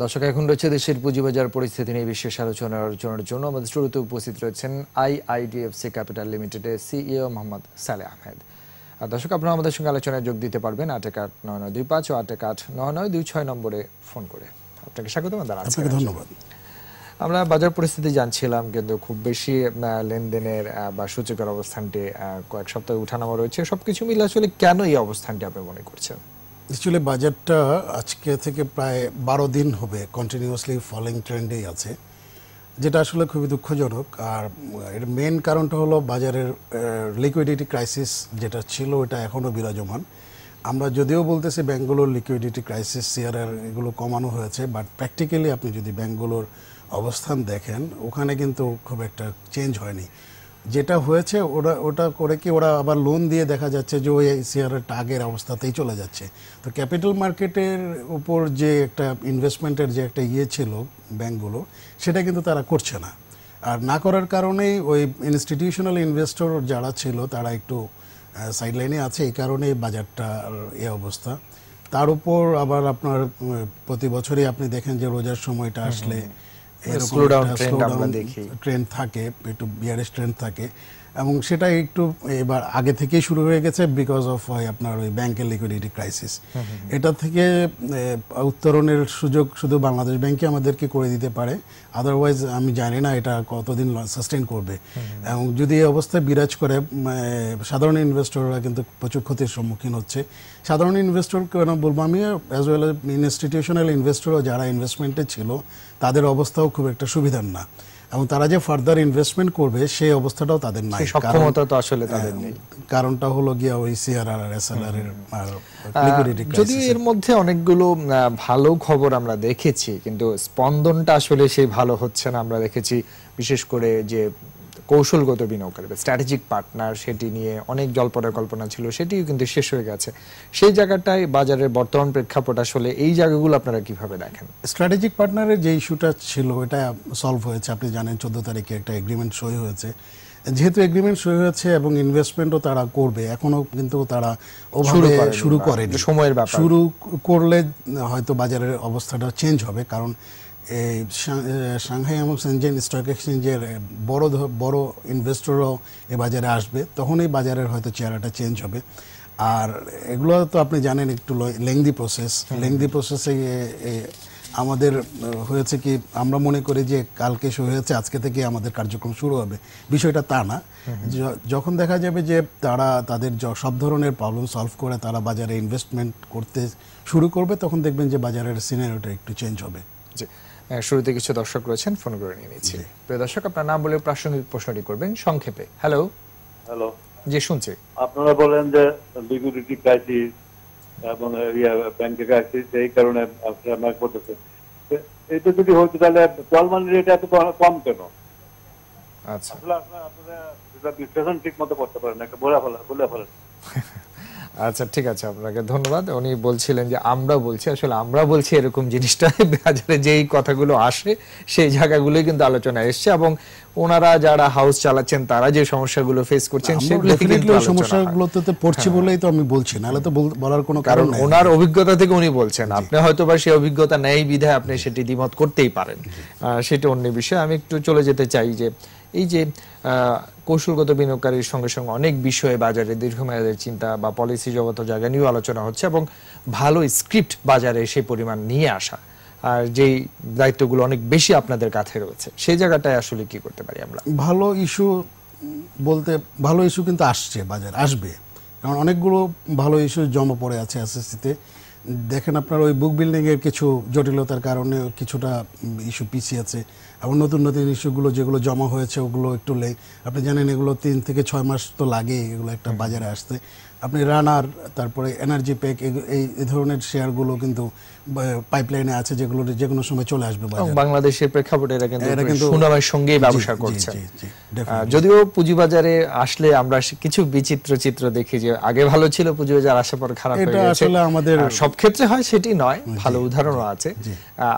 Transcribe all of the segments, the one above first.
দর্শক এখন রয়েছে দেশের পুঁজিবাজার পরিস্থিতি নিয়ে বিশেষ আলোচনা আলোচনার জন্য আমাদের শুরুতে উপস্থিত রয়েছেন আইআইডিএফসি ক্যাপিটাল লিমিটেডের সিইও মোহাম্মদ সালে আহমেদ আর দর্শক আপনারা আমাদের সঙ্গে আলোচনায় যোগ দিতে পারবেন আট এক আট নয় নয় দুই পাঁচ ও আট এক আট নয় নয় দুই ছয় নম্বরে ফোন করে আপনাকে স্বাগত ধন্যবাদ আমরা বাজার পরিস্থিতি জানছিলাম কিন্তু খুব বেশি লেনদেনের বা সূচকের অবস্থানটি কয়েক সপ্তাহে উঠানামা রয়েছে সবকিছু মিলে আসলে কেন এই অবস্থানটি আপনি মনে করছেন অ্যাকচুয়ালি বাজারটা আজকে থেকে প্রায় বারো দিন হবে কন্টিনিউয়াসলি ফলিং ট্রেন্ডেই আছে যেটা আসলে খুবই দুঃখজনক আর এর মেন কারণটা হলো বাজারের লিকুইডিটি ক্রাইসিস যেটা ছিল এটা এখনও বিরাজমান আমরা যদিও বলতেছি ব্যাঙ্কগুলোর লিকুইডিটি ক্রাইসিস শেয়ারের এগুলো কমানো হয়েছে বাট প্র্যাকটিক্যালি আপনি যদি ব্যাঙ্কগুলোর অবস্থান দেখেন ওখানে কিন্তু খুব একটা চেঞ্জ হয়নি যেটা হয়েছে ওরা ওটা করে কি ওরা আবার লোন দিয়ে দেখা যাচ্ছে যে ওই শেয়ারের টাগের অবস্থাতেই চলে যাচ্ছে তো ক্যাপিটাল মার্কেটের উপর যে একটা ইনভেস্টমেন্টের যে একটা ইয়ে ছিল ব্যাঙ্কগুলো সেটা কিন্তু তারা করছে না আর না করার কারণেই ওই ইনস্টিটিউশনাল ইনভেস্টর যারা ছিল তারা একটু সাইডলাইনে আছে এই কারণেই বাজারটার এ অবস্থা তার উপর আবার আপনার প্রতি বছরই আপনি দেখেন যে রোজার সময়টা আসলে স্লো ডাউন ট্রেন্ড আমরা দেখি ট্রেন্ড থাকে একটু বিয়ারিশ ট্রেন্ড থাকে এবং সেটা একটু এবার আগে থেকেই শুরু হয়ে গেছে বিকজ অফ আপনার ওই ব্যাংকের লিকুইডিটি ক্রাইসিস এটা থেকে উত্তরণের সুযোগ শুধু বাংলাদেশ ব্যাংকে আমাদেরকে করে দিতে পারে আদারওয়াইজ আমি জানি না এটা কতদিন সাস্টেন করবে এবং যদি এই অবস্থায় বিরাজ করে সাধারণ ইনভেস্টররা কিন্তু প্রচুর ক্ষতির সম্মুখীন হচ্ছে সাধারণ ইনভেস্টর কেন বলবো আমি অ্যাজ ওয়েল ইনস্টিটিউশনাল ইনভেস্টরও যারা ইনভেস্টমেন্টে ছিল তাদের অবস্থাও খুব একটা সুবিধার না এবং তারা যে ফার্দার ইনভেস্টমেন্ট করবে সেই অবস্থাটাও তাদের নাই সক্ষমতা তো আসলে তাদের হ্যাঁ, নেই কারণটা হলো গিয়া ওই সিআরআর আর এসএলআর এর লিকুইডিটি যদি এর মধ্যে অনেকগুলো ভালো খবর আমরা দেখেছি কিন্তু স্পন্দনটা আসলে সেই ভালো হচ্ছে না আমরা দেখেছি বিশেষ করে যে কৌশলগত বিনিয়োগ করবে স্ট্র্যাটেজিক পার্টনার সেটি নিয়ে অনেক জল্পনা কল্পনা ছিল সেটিও কিন্তু শেষ হয়ে গেছে সেই জায়গাটায় বাজারের বর্তমান প্রেক্ষাপট আসলে এই জায়গাগুলো আপনারা কিভাবে দেখেন স্ট্র্যাটেজিক পার্টনারের যে ইস্যুটা ছিল এটা সলভ হয়েছে আপনি জানেন চোদ্দ তারিখে একটা এগ্রিমেন্ট সই হয়েছে যেহেতু এগ্রিমেন্ট শুরু হয়েছে এবং ইনভেস্টমেন্টও তারা করবে এখনও কিন্তু তারা ওভাবে শুরু করেনি সময়ের শুরু করলে হয়তো বাজারের অবস্থাটা চেঞ্জ হবে কারণ সাংহাই এবং সেনজেন স্টক এক্সচেঞ্জের বড় বড় ইনভেস্টরও এ বাজারে আসবে তখন এই বাজারের হয়তো চেহারাটা চেঞ্জ হবে আর এগুলো তো আপনি জানেন একটু লেংদি প্রসেস লেংদি প্রসেসে আমাদের হয়েছে কি আমরা মনে করি যে কালকে শুরু হয়েছে আজকে থেকে আমাদের কার্যক্রম শুরু হবে বিষয়টা তা না যখন দেখা যাবে যে তারা তাদের সব ধরনের প্রবলেম সলভ করে তারা বাজারে ইনভেস্টমেন্ট করতে শুরু করবে তখন দেখবেন যে বাজারের সিনারিওটা একটু চেঞ্জ হবে জি শুরুতে কিছু দর্শক রয়েছেন ফোন করে নিয়ে নিচ্ছি প্রিয় দর্শক আপনার নাম বলে প্রাসঙ্গিক প্রশ্নটি করবেন সংক্ষেপে হ্যালো হ্যালো জি শুনছি আপনারা বলেন যে লিকুইডিটি ক্রাইসিস এবং ব্যাংকের ক্রাইসিস এই কারণে আপনারা করতেছে এটা যদি হয় তাহলে কল মানি রেট এত কম কেন আচ্ছা আসলে আপনারা আপনারা বিশ্লেষণ ঠিক মতো করতে পারেন একটা বলে ফেলেন বলে ফেলেন আচ্ছা ঠিক আছে আপনাকে ধন্যবাদ উনি বলছিলেন যে আমরা বলছি আসলে আমরা বলছি এরকম জিনিসটা বাজারে যেই কথাগুলো আসে সেই জায়গাগুলোই কিন্তু আলোচনা এসছে এবং ওনারা যারা হাউস চালাচ্ছেন তারা যে সমস্যাগুলো ফেস করছেন সেগুলো কিন্তু সমস্যাগুলোতে পড়ছে হ্যাঁ। বলেই তো আমি বলছি নাহলে তো বলার কোনো কারণ নেই ওনার অভিজ্ঞতা থেকে উনি বলছেন আপনি হয়তো বা সেই অভিজ্ঞতা নেই বিধায় আপনি সেটি দ্বিমত করতেই পারেন সেটা অন্য বিষয় আমি একটু চলে যেতে চাই যে এই যে কৌশলগত বিনিয়োগকারীর সঙ্গে সঙ্গে অনেক বিষয়ে বাজারে দীর্ঘমেয়াদের চিন্তা বা পলিসি জগত জায়গা নিয়েও আলোচনা হচ্ছে এবং ভালো স্ক্রিপ্ট বাজারে সেই পরিমাণ নিয়ে আসা আর যেই দায়িত্বগুলো অনেক বেশি আপনাদের কাছে রয়েছে সেই জায়গাটায় আসলে কি করতে পারি আমরা ভালো ইস্যু বলতে ভালো ইস্যু কিন্তু আসছে বাজার আসবে কারণ অনেকগুলো ভালো ইস্যু জমা পড়ে আছে এসএসসিতে দেখেন আপনার ওই বুক বিল্ডিংয়ের কিছু জটিলতার কারণে কিছুটা ইস্যু পিছিয়ে আছে এবং নতুন নতুন ইস্যুগুলো যেগুলো জমা হয়েছে ওগুলো একটু লে আপনি জানেন এগুলো তিন থেকে ছয় মাস তো লাগে এগুলো একটা বাজারে আসতে আপনি রানার তারপরে এনার্জি প্যাক এই ধরনের শেয়ারগুলো কিন্তু পাইপলাইনে আছে যেগুলো যে কোনো সময় চলে আসবে বাংলাদেশের প্রেক্ষাপটে এরা কিন্তু সুনামের সঙ্গেই ব্যবসা করছে যদিও পুঁজিবাজারে আসলে আমরা কিছু বিচিত্র চিত্র দেখি যে আগে ভালো ছিল পুঁজিবাজার আসার পর খারাপ হয়ে গেছে আসলে আমাদের সব ক্ষেত্রে হয় সেটি নয় ভালো উদাহরণও আছে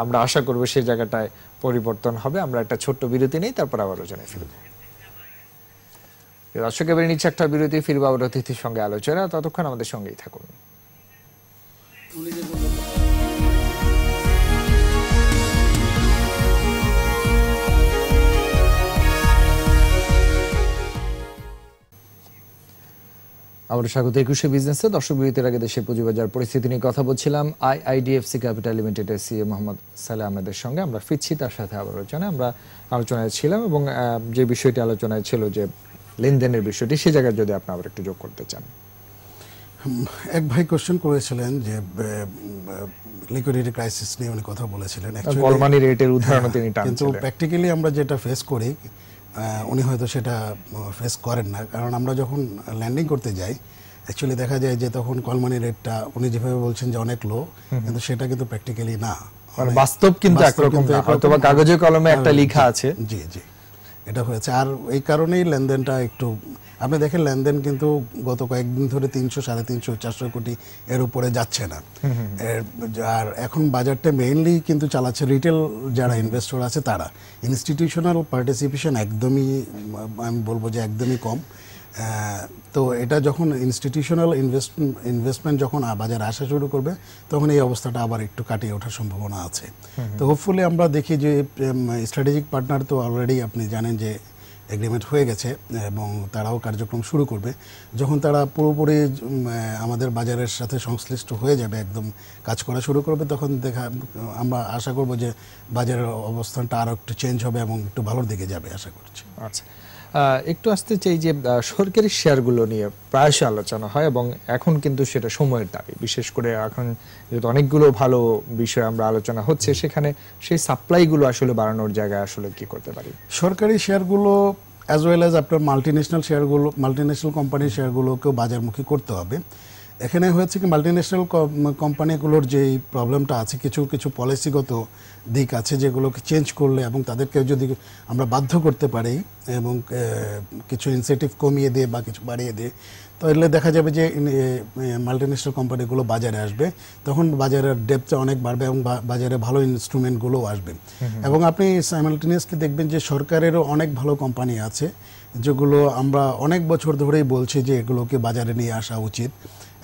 আমরা আশা করব সেই জায়গাটায় পরিবর্তন হবে আমরা একটা ছোট্ট বিরতি নেই তারপর আবার ওজনে ফিরবো দর্শক এবারে নিচ্ছে একটা বিরতি ফিরবো অতিথির সঙ্গে আলোচনা ততক্ষণ আমাদের সঙ্গেই থাকুন আমরা স্বাগত একুশে বিজনেসে দর্শক বিরতির আগে দেশের পুঁজিবাজার পরিস্থিতি নিয়ে কথা বলছিলাম আইআইডিএফসি ক্যাপিটাল লিমিটেড লিমিটেডের সিএ মোহাম্মদ সালে আহমেদের সঙ্গে আমরা ফিরছি তার সাথে আবার আলোচনা আমরা আলোচনায় ছিলাম এবং যে বিষয়টি আলোচনায় ছিল যে লেনদেনের বিষয়টি সে জায়গায় যদি আপনি আবার একটু যোগ করতে চান এক ভাই কোশ্চেন করেছিলেন যে লিকুইডিটি ক্রাইসিস নিয়ে উনি কথা বলেছিলেন কলমানি রেটের উদাহরণ তিনি টানছিলেন কিন্তু প্র্যাকটিক্যালি আমরা যেটা ফেস করি উনি হয়তো সেটা ফেস করেন না কারণ আমরা যখন ল্যান্ডিং করতে যাই অ্যাকচুয়ালি দেখা যায় যে তখন কলমানি রেটটা উনি যেভাবে বলছেন যে অনেক লো কিন্তু সেটা কিন্তু প্র্যাকটিক্যালি না মানে মানে বাস্তব কিন্তু একরকম হয়তো বা কাগজে কলমে একটা হ্যাঁ, লেখা আছে জি জি এটা হয়েছে আর এই কারণেই লেনদেনটা একটু আপনি দেখেন লেনদেন কিন্তু গত কয়েকদিন ধরে তিনশো সাড়ে তিনশো চারশো কোটি এর উপরে যাচ্ছে না আর এখন বাজারটা মেইনলি কিন্তু চালাচ্ছে রিটেল যারা ইনভেস্টর আছে তারা ইনস্টিটিউশনাল পার্টিসিপেশন একদমই আমি বলবো যে একদমই কম তো এটা যখন ইনস্টিটিউশনাল ইনভেস্টমেন্ট ইনভেস্টমেন্ট যখন বাজারে আসা শুরু করবে তখন এই অবস্থাটা আবার একটু কাটিয়ে ওঠার সম্ভাবনা আছে তো হোপফুলি আমরা দেখি যে স্ট্র্যাটেজিক পার্টনার তো অলরেডি আপনি জানেন যে এগ্রিমেন্ট হয়ে গেছে এবং তারাও কার্যক্রম শুরু করবে যখন তারা পুরোপুরি আমাদের বাজারের সাথে সংশ্লিষ্ট হয়ে যাবে একদম কাজ করা শুরু করবে তখন দেখা আমরা আশা করব যে বাজারের অবস্থানটা আরও একটু চেঞ্জ হবে এবং একটু ভালোর দিকে যাবে আশা করছি আচ্ছা একটু আসতে চাই যে সরকারি শেয়ারগুলো নিয়ে প্রায়শই আলোচনা হয় এবং এখন কিন্তু সেটা সময়ের দাবি বিশেষ করে এখন যেহেতু অনেকগুলো ভালো বিষয় আমরা আলোচনা হচ্ছে সেখানে সেই সাপ্লাইগুলো আসলে বাড়ানোর জায়গায় আসলে কি করতে পারি সরকারি শেয়ারগুলো অ্যাজ ওয়েল অ্যাজ আপনার মাল্টিন্যাশনাল শেয়ারগুলো মাল্টিন্যাশনাল কোম্পানির শেয়ারগুলোকেও বাজারমুখী করতে হবে এখানে হয়েছে কি ন্যাশনাল কোম্পানিগুলোর যে প্রবলেমটা আছে কিছু কিছু পলিসিগত দিক আছে যেগুলোকে চেঞ্জ করলে এবং তাদেরকে যদি আমরা বাধ্য করতে পারি এবং কিছু ইনসেটিভ কমিয়ে দিয়ে বা কিছু বাড়িয়ে দিয়ে তাহলে দেখা যাবে যে ন্যাশনাল কোম্পানিগুলো বাজারে আসবে তখন বাজারের ডেপটা অনেক বাড়বে এবং বাজারে ভালো ইনস্ট্রুমেন্টগুলোও আসবে এবং আপনি সাইমাল্টেনিয়াসকে দেখবেন যে সরকারেরও অনেক ভালো কোম্পানি আছে যেগুলো আমরা অনেক বছর ধরেই বলছি যে এগুলোকে বাজারে নিয়ে আসা উচিত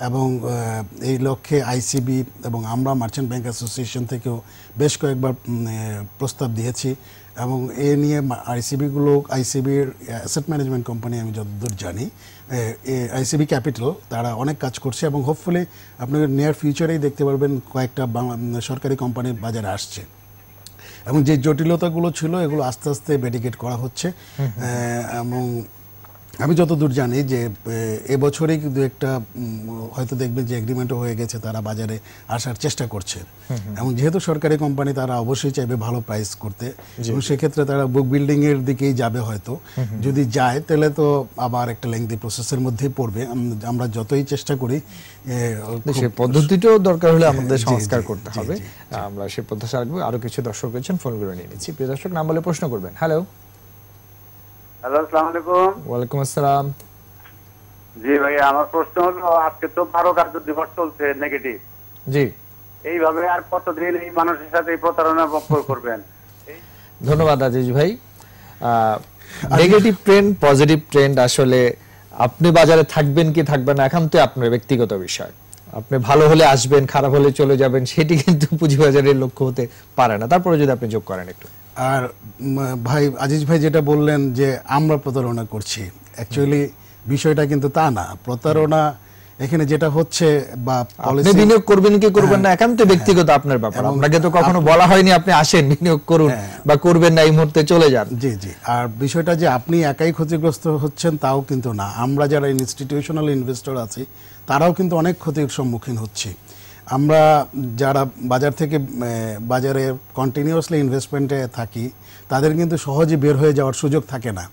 এবং এই লক্ষ্যে আইসিবি এবং আমরা মার্চেন্ট ব্যাংক অ্যাসোসিয়েশন থেকেও বেশ কয়েকবার প্রস্তাব দিয়েছি এবং এ নিয়ে আইসিবিগুলো আইসিবির অ্যাসেট ম্যানেজমেন্ট কোম্পানি আমি যতদূর জানি আইসিবি ক্যাপিটাল তারা অনেক কাজ করছে এবং হোপফুলি আপনাকে নিয়ার ফিউচারেই দেখতে পারবেন কয়েকটা সরকারি কোম্পানি বাজারে আসছে এবং যে জটিলতাগুলো ছিল এগুলো আস্তে আস্তে বেডিকেট করা হচ্ছে এবং আমি যতদূর জানি যে এবছরেই কিন্তু একটা হয়তো দেখবেন যে এগ্রিমেন্টও হয়ে গেছে তারা বাজারে আসার চেষ্টা করছে এবং যেহেতু সরকারি কোম্পানি তারা অবশ্যই চাইবে ভালো প্রাইস করতে এবং সেক্ষেত্রে তারা বুক বিল্ডিংয়ের দিকেই যাবে হয়তো যদি যায় তাহলে তো আবার একটা লেংদি প্রসেসের মধ্যে পড়বে আমরা যতই চেষ্টা করি সে পদ্ধতিটাও দরকার হলে হ্যাঁ, আমাদের সংস্কার করতে হবে আমরা সে পদ্ধতি রাখবো আরও কিছু দর্শক রয়েছেন ফোন করে নিয়ে নিচ্ছি প্রিয় দর্শক নাম বলে প্রশ্ন করবেন হ্যালো হ্যালো আসসালামু আলাইকুম ওয়ালাইকুম আসসালাম জি ভাই আমার প্রশ্ন হলো আজকে তো কার্য দিবস চলছে নেগেটিভ জি এইভাবে আর কতদিন এই মানুষের সাথে প্রতারণা করবেন ধন্যবাদ আজিজ ভাই নেগেটিভ ট্রেন্ড পজিটিভ ট্রেন্ড আসলে আপনি বাজারে থাকবেন কি থাকবেন না এখন তো আপনার ব্যক্তিগত বিষয় আপনি ভালো হলে আসবেন খারাপ হলে চলে যাবেন সেটি কিন্তু পুঁজিবাজারের লক্ষ্য হতে পারে না তারপরে যদি আপনি যোগ করেন একটু আর ভাই আজিজ ভাই যেটা বললেন যে আমরা প্রতারণা করছি অ্যাকচুয়ালি বিষয়টা কিন্তু তা না প্রতারণা এখানে যেটা হচ্ছে বা পলিসি বিনিয়োগ করবেন কি করবেন না হ্যাঁ। একান্ত ব্যক্তিগত আপনার ব্যাপার আপনাকে তো কখনো বলা হয়নি আপনি আসেন বিনিয়োগ করুন হ্যাঁ। বা করবেন না এই মুহূর্তে চলে যান জি জি আর বিষয়টা যে আপনি একাই ক্ষতিগ্রস্ত হচ্ছেন তাও কিন্তু না আমরা যারা ইনস্টিটিউশনাল ইনভেস্টর আছি তারাও কিন্তু অনেক ক্ষতির সম্মুখীন হচ্ছে আমরা যারা বাজার থেকে বাজারে কন্টিনিউয়াসলি ইনভেস্টমেন্টে থাকি তাদের কিন্তু সহজে বের হয়ে যাওয়ার সুযোগ থাকে না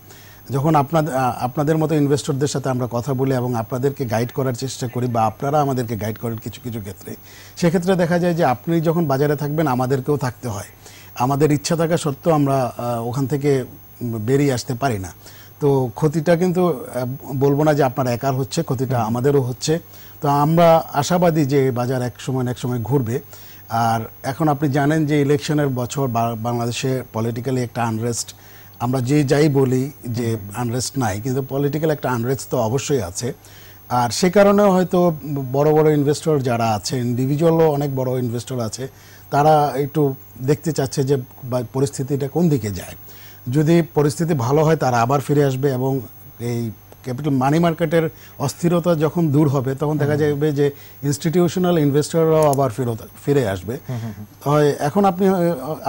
যখন আপনাদের আপনাদের মতো ইনভেস্টরদের সাথে আমরা কথা বলি এবং আপনাদেরকে গাইড করার চেষ্টা করি বা আপনারা আমাদেরকে গাইড করেন কিছু কিছু ক্ষেত্রে সেক্ষেত্রে দেখা যায় যে আপনি যখন বাজারে থাকবেন আমাদেরকেও থাকতে হয় আমাদের ইচ্ছা থাকা সত্ত্বেও আমরা ওখান থেকে বেরিয়ে আসতে পারি না তো ক্ষতিটা কিন্তু বলবো না যে আপনার একার হচ্ছে ক্ষতিটা আমাদেরও হচ্ছে তো আমরা আশাবাদী যে বাজার এক সময় এক সময় ঘুরবে আর এখন আপনি জানেন যে ইলেকশনের বছর বাংলাদেশে পলিটিক্যালি একটা আনরেস্ট আমরা যে যাই বলি যে আনরেস্ট নাই কিন্তু পলিটিক্যাল একটা আনরেস্ট তো অবশ্যই আছে আর সে কারণে হয়তো বড় বড় ইনভেস্টর যারা আছে ইন্ডিভিজুয়ালও অনেক বড় ইনভেস্টর আছে তারা একটু দেখতে চাচ্ছে যে পরিস্থিতিটা কোন দিকে যায় যদি পরিস্থিতি ভালো হয় তারা আবার ফিরে আসবে এবং এই ক্যাপিটাল মানি মার্কেটের অস্থিরতা যখন দূর হবে তখন দেখা যাবে যে ইনস্টিটিউশনাল ইনভেস্টররাও আবার ফেরত ফিরে আসবে হয় এখন আপনি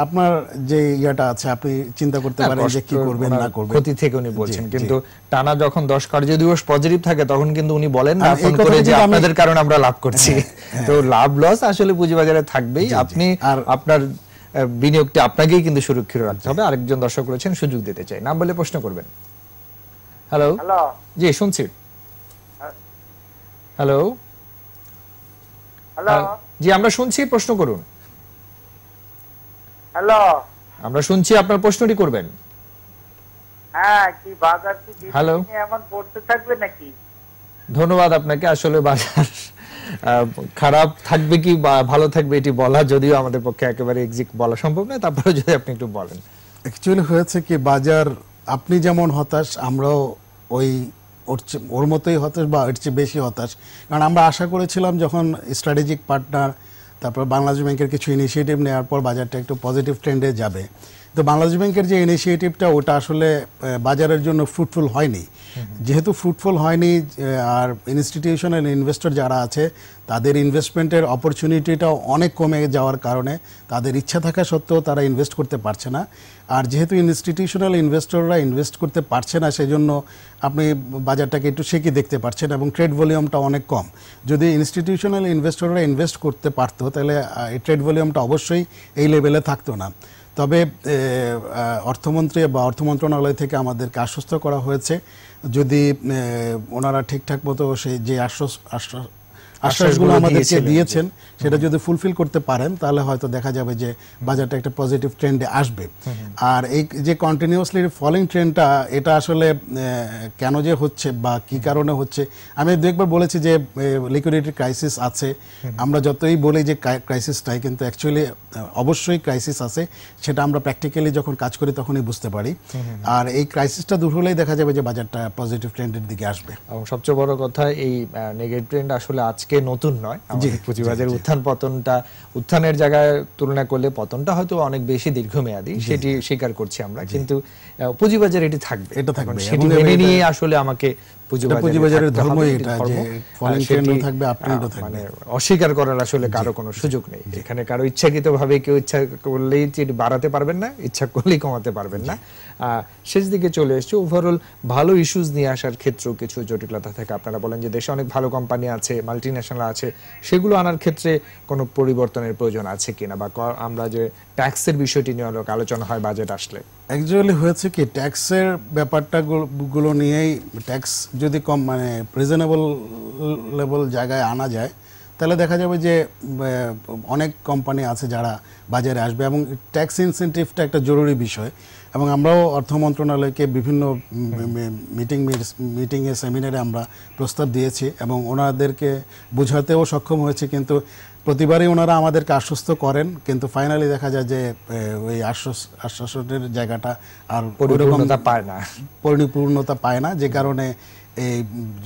আপনার যে ইয়েটা আছে আপনি চিন্তা করতে পারেন যে কি করবেন না করবেন ক্ষতি থেকে উনি বলছেন কিন্তু টানা যখন 10 কার্য দিবস পজিটিভ থাকে তখন কিন্তু উনি বলেন না ফোন করে যে আপনাদের কারণে আমরা লাভ করছি হ্যাঁ, হ্যাঁ। তো লাভ লস আসলে পুঁজিবাজারে থাকবেই আপনি আর আপনার বিনিয়োগটি আপনাকেই কিন্তু সুরক্ষিত রাখতে হবে আরেকজন দর্শক রয়েছেন সুযোগ দিতে চাই নাম বলে প্রশ্ন করবেন হ্যালো জি শুনছি হ্যালো জি আমরা শুনছি প্রশ্ন করুন হ্যালো আমরা শুনছি আপনার প্রশ্নটি করবেন হ্যালো এমন পড়তে থাকবে নাকি ধন্যবাদ আপনাকে আসলে বাজার খারাপ থাকবে কি বা ভালো থাকবে এটি বলা যদিও আমাদের পক্ষে একেবারে এক্সিট বলা সম্ভব নয় তারপরে যদি আপনি একটু বলেন অ্যাকচুয়ালি হয়েছে কি বাজার আপনি যেমন হতাশ আমরাও ওই ওর ওর মতোই হতাশ বা এর চেয়ে বেশি হতাশ কারণ আমরা আশা করেছিলাম যখন স্ট্র্যাটেজিক পার্টনার তারপর বাংলাদেশ ব্যাংকের কিছু ইনিশিয়েটিভ নেওয়ার পর বাজারটা একটু পজিটিভ ট্রেন্ডে যাবে তো বাংলাদেশ ব্যাংকের যে ইনিশিয়েটিভটা ওটা আসলে বাজারের জন্য ফ্রুটফুল হয়নি যেহেতু ফ্রুটফুল হয়নি আর ইনস্টিটিউশনাল ইনভেস্টর যারা আছে তাদের ইনভেস্টমেন্টের অপরচুনিটিটাও অনেক কমে যাওয়ার কারণে তাদের ইচ্ছা থাকা সত্ত্বেও তারা ইনভেস্ট করতে পারছে না আর যেহেতু ইনস্টিটিউশনাল ইনভেস্টররা ইনভেস্ট করতে পারছে না সেজন্য আপনি বাজারটাকে একটু শেখি দেখতে পারছেন এবং ট্রেড ভলিউমটা অনেক কম যদি ইনস্টিটিউশনাল ইনভেস্টররা ইনভেস্ট করতে পারতো তাহলে ট্রেড ভলিউমটা অবশ্যই এই লেভেলে থাকতো না তবে অর্থমন্ত্রী বা অর্থ মন্ত্রণালয় থেকে আমাদেরকে আশ্বস্ত করা হয়েছে যদি ওনারা ঠিকঠাক মতো সেই যে আশ্বাস আশ্বাসগুলো আমাদেরকে দিয়েছেন সেটা যদি ফুলফিল করতে পারেন তাহলে হয়তো দেখা যাবে যে বাজারটা একটা পজিটিভ ট্রেন্ডে আসবে আর এই যে কন্টিনিউসলি ফলিং ট্রেন্ডটা এটা আসলে কেন যে হচ্ছে বা কি কারণে হচ্ছে আমি দু একবার বলেছি যে লিকুইডিটি ক্রাইসিস আছে আমরা যতই বলি যে ক্রাইসিসটাই কিন্তু অ্যাকচুয়ালি অবশ্যই ক্রাইসিস আছে সেটা আমরা প্র্যাকটিক্যালি যখন কাজ করি তখনই বুঝতে পারি আর এই ক্রাইসিসটা দূর হলেই দেখা যাবে যে বাজারটা পজিটিভ ট্রেন্ডের দিকে আসবে এবং সবচেয়ে বড় কথা এই নেগেটিভ ট্রেন্ড আসলে আজকে আজকে নতুন নয় আমাদের পুঁজিবাজারের উত্থান পতনটা উত্থানের জায়গায় তুলনা করলে পতনটা হয়তো অনেক বেশি দীর্ঘমেয়াদী সেটি স্বীকার করছি আমরা কিন্তু পুঁজিবাজার এটি থাকবে এটা থাকবে সেটি মেনে নিয়ে আসলে আমাকে পুঁজিবাজারের ধর্ম এটা যে ফলিং থাকবে থাকবে মানে অস্বীকার করার আসলে কারো কোনো সুযোগ নেই এখানে কারো ইচ্ছাকৃতভাবে কেউ ইচ্ছা করলেই বাড়াতে পারবেন না ইচ্ছা করলেই কমাতে পারবেন না শেষ দিকে চলে এসছে ওভারঅল ভালো ইস্যুস নিয়ে আসার ক্ষেত্রেও কিছু জটিলতা থাকে আপনারা বলেন যে দেশে অনেক ভালো কোম্পানি আছে মাল্টি মাল্টিন্যাশনাল আছে সেগুলো আনার ক্ষেত্রে কোনো পরিবর্তনের প্রয়োজন আছে কিনা বা আমরা যে ট্যাক্সের বিষয়টি নিয়ে অনেক আলোচনা হয় বাজেট আসলে অ্যাকচুয়ালি হয়েছে কি ট্যাক্সের ব্যাপারটা গুলো নিয়েই ট্যাক্স যদি কম মানে রিজনেবল লেভেল জায়গায় আনা যায় তাহলে দেখা যাবে যে অনেক কোম্পানি আছে যারা বাজারে আসবে এবং ট্যাক্স ইনসেন্টিভটা একটা জরুরি বিষয় এবং আমরাও অর্থ মন্ত্রণালয়কে বিভিন্ন মিটিং মিটিংয়ে সেমিনারে আমরা প্রস্তাব দিয়েছি এবং ওনাদেরকে বোঝাতেও সক্ষম হয়েছে কিন্তু প্রতিবারই ওনারা আমাদেরকে আশ্বস্ত করেন কিন্তু ফাইনালি দেখা যায় যে ওই আশ্বাস আশ্বাসনের জায়গাটা আর পরিপূর্ণতা পায় না পরিপূর্ণতা পায় না যে কারণে এই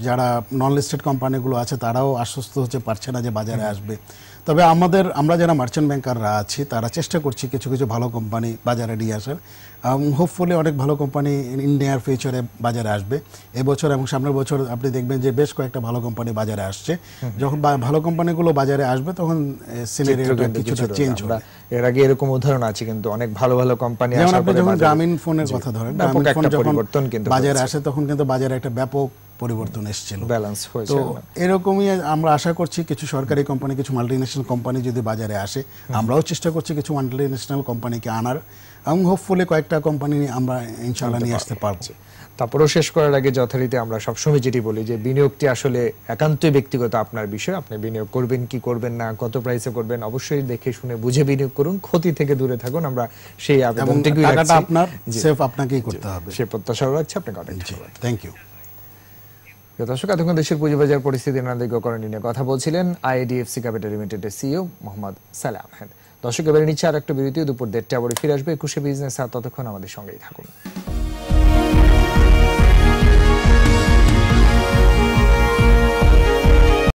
যারা নন লিস্টেড কোম্পানিগুলো আছে তারাও আশ্বস্ত হচ্ছে পারছে না যে বাজারে আসবে তবে আমাদের আমরা যারা মার্চেন্ট ব্যাংকাররা আছি তারা চেষ্টা করছি কিছু কিছু ভালো কোম্পানি বাজারে নিয়ে আসার হোপফুলি অনেক ভালো কোম্পানি ইন্ডিয়ার ফিউচারে বাজারে আসবে এবছর এবং সামনের বছর আপনি দেখবেন যে বেশ কয়েকটা ভালো কোম্পানি বাজারে আসছে যখন ভালো কোম্পানিগুলো বাজারে আসবে তখন চেঞ্জ হবে এর আগে এরকম উদাহরণ আছে কিন্তু অনেক ভালো ভালো কোম্পানি আপনি যখন গ্রামীণ ফোনের কথা ধরেন গ্রামীণ ফোন যখন বাজারে আসে তখন কিন্তু বাজারে একটা ব্যাপক পরিবর্তন এসেছিল ব্যালেন্স হয়েছে তো এরকমই আমরা আশা করছি কিছু সরকারি কোম্পানি কিছু মাল্টিন্যাশনাল কোম্পানি যদি বাজারে আসে আমরাও চেষ্টা করছি কিছু মাল্টিন্যাশনাল কোম্পানিকে আনার এবং হোপফুলি কয়েকটা কোম্পানি আমরা ইনশাল্লাহ নিয়ে আসতে পারছি আচ্ছা। তারপরেও শেষ করার আগে যথারীতি আমরা সবসময় যেটি বলি যে বিনিয়োগটি আসলে একান্তই ব্যক্তিগত আপনার বিষয় আপনি বিনিয়োগ করবেন কি করবেন না কত প্রাইসে করবেন অবশ্যই দেখে শুনে বুঝে বিনিয়োগ করুন ক্ষতি থেকে দূরে থাকুন আমরা সেই আবেদনটুকুই আপনার সেফ আপনাকেই করতে হবে সে প্রত্যাশা রাখছি আপনাকে থ্যাংক ইউ দর্শক এতক্ষণ দেশের পুঁজিবাজার পরিস্থিতি নান্দিকরণী নিয়ে কথা বলছিলেন আইডিএফসি ক্যাপিটাল লিমিটেডের সিও মোহাম্মদ সালাম আহমেদ দর্শক এবারে নিচ্ছে আর একটা বিরতি দুপুর দেড়টা আবার ফিরে আসবে একুশে বিজনেস আর ততক্ষণ আমাদের সঙ্গেই থাকুন